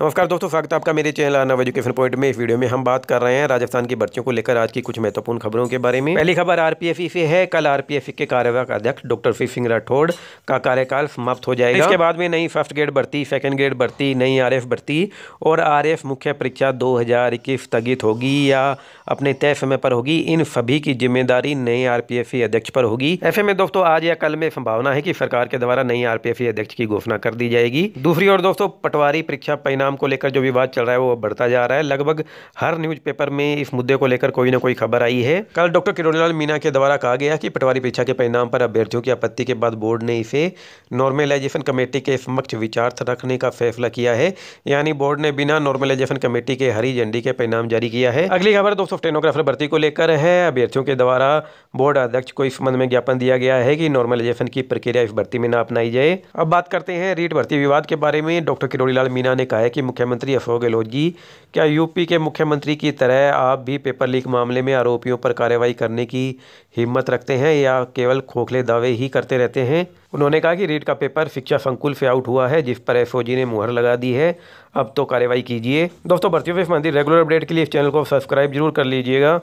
नमस्कार दोस्तों स्वागत है आपका मेरे चैनल आना एजुकेशन पॉइंट में इस वीडियो में हम बात कर रहे हैं राजस्थान की बच्चों को लेकर आज की कुछ महत्वपूर्ण खबरों के बारे में पहली खबर आरपीएफई से है कल आरपीएफई के कार्यवाहक अध्यक्ष डॉक्टर श्री सिंह राठौड़ का कार्यकाल समाप्त हो जाएगा इसके बाद में नई फर्स्ट ग्रेड भर्ती सेकेंड ग्रेड भर्ती नई आर एफ और आर मुख्य परीक्षा दो स्थगित होगी या अपने तय समय पर होगी इन सभी की जिम्मेदारी नए आर अध्यक्ष पर होगी ऐसे में दोस्तों आज या कल में संभावना है की सरकार के द्वारा नई आर अध्यक्ष की घोषणा कर दी जाएगी दूसरी ओर दोस्तों पटवारी परीक्षा परिणाम नाम को लेकर जो विवाद चल रहा है वो बढ़ता जा रहा है लगभग हर न्यूज़पेपर में इस मुद्दे को लेकर कोई ना कोई खबर आई है कल डॉक्टर किरोड़ीलाल मीना के द्वारा कहा गया कि पटवारी परीक्षा के परिणाम पर अभ्यर्थियों की आपत्ति के बाद बोर्ड ने इसे नॉर्मलाइजेशन कमेटी के समक्ष विचार रखने का फैसला किया है यानी बोर्ड ने बिना नॉर्मलाइजेशन कमेटी के हरी झंडी के परिणाम जारी किया है अगली खबर दोस्तों स्टेनोग्राफर भर्ती को लेकर है अभ्यर्थियों के द्वारा बोर्ड अध्यक्ष को इस संबंध में ज्ञापन दिया गया है कि नॉर्मलाइजेशन की प्रक्रिया इस भर्ती में न अपनाई जाए अब बात करते हैं रीट भर्ती विवाद के बारे में डॉक्टर किरोड़ीलाल मीना ने कहा है कि मुख्यमंत्री अशोक गहलोत जी क्या यूपी के मुख्यमंत्री की तरह आप भी पेपर लीक मामले में आरोपियों पर कार्रवाई करने की हिम्मत रखते हैं या केवल खोखले दावे ही करते रहते हैं उन्होंने कहा कि रीट का पेपर शिक्षा संकुल से आउट हुआ है जिस पर एसओजी ने मुहर लगा दी है अब तो कार्रवाई कीजिए दोस्तों भर्ती से संबंधित रेगुलर अपडेट के लिए इस चैनल को सब्सक्राइब जरूर कर लीजिएगा